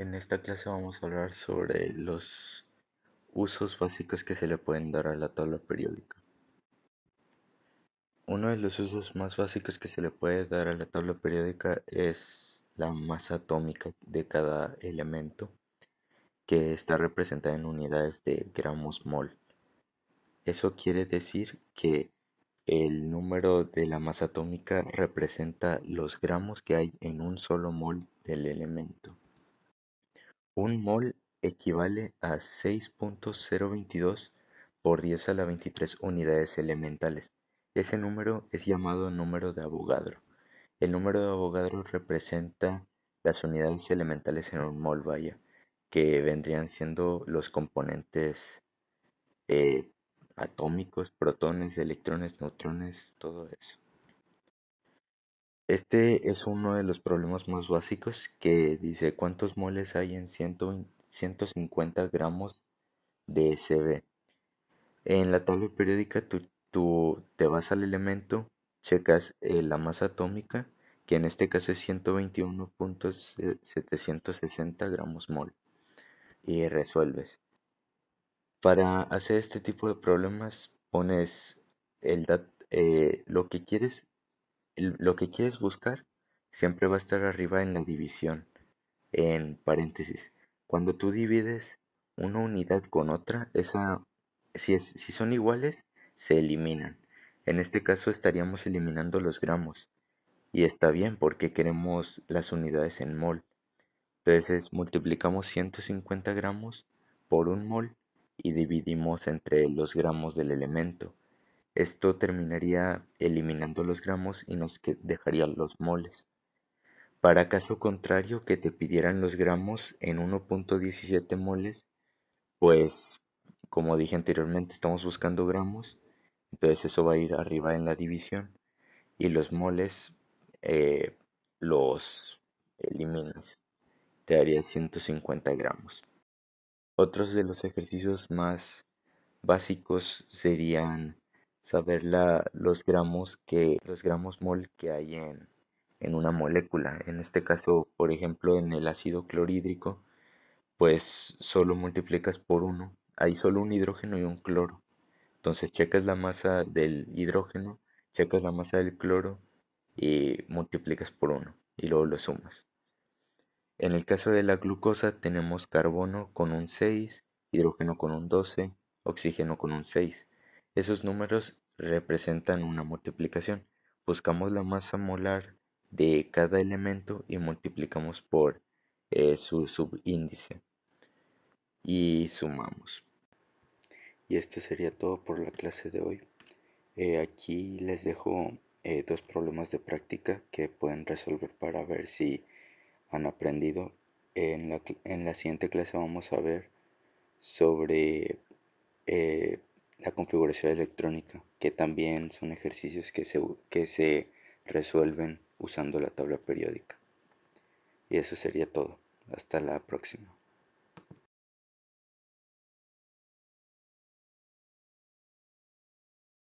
En esta clase vamos a hablar sobre los usos básicos que se le pueden dar a la tabla periódica. Uno de los usos más básicos que se le puede dar a la tabla periódica es la masa atómica de cada elemento que está representada en unidades de gramos mol. Eso quiere decir que el número de la masa atómica representa los gramos que hay en un solo mol del elemento. Un mol equivale a 6.022 por 10 a la 23 unidades elementales. Ese número es llamado número de Avogadro. El número de Avogadro representa las unidades elementales en un mol, vaya, que vendrían siendo los componentes eh, atómicos, protones, electrones, neutrones, todo eso. Este es uno de los problemas más básicos que dice cuántos moles hay en 150 gramos de SB. En la tabla periódica tú, te vas al elemento, checas eh, la masa atómica, que en este caso es 121.760 gramos mol, y resuelves. Para hacer este tipo de problemas pones el eh, lo que quieres lo que quieres buscar siempre va a estar arriba en la división, en paréntesis. Cuando tú divides una unidad con otra, esa, si, si son iguales, se eliminan. En este caso estaríamos eliminando los gramos. Y está bien porque queremos las unidades en mol. Entonces multiplicamos 150 gramos por un mol y dividimos entre los gramos del elemento. Esto terminaría eliminando los gramos y nos dejaría los moles. Para caso contrario que te pidieran los gramos en 1.17 moles, pues como dije anteriormente estamos buscando gramos, entonces eso va a ir arriba en la división y los moles eh, los eliminas, te daría 150 gramos. Otros de los ejercicios más básicos serían saber los gramos que los gramos mol que hay en, en una molécula. En este caso, por ejemplo, en el ácido clorhídrico, pues solo multiplicas por uno. Hay solo un hidrógeno y un cloro. Entonces checas la masa del hidrógeno, checas la masa del cloro y multiplicas por uno y luego lo sumas. En el caso de la glucosa tenemos carbono con un 6, hidrógeno con un 12, oxígeno con un 6. Esos números representan una multiplicación. Buscamos la masa molar de cada elemento y multiplicamos por eh, su subíndice y sumamos. Y esto sería todo por la clase de hoy. Eh, aquí les dejo eh, dos problemas de práctica que pueden resolver para ver si han aprendido. En la, en la siguiente clase vamos a ver sobre la configuración electrónica, que también son ejercicios que se, que se resuelven usando la tabla periódica. Y eso sería todo. Hasta la próxima.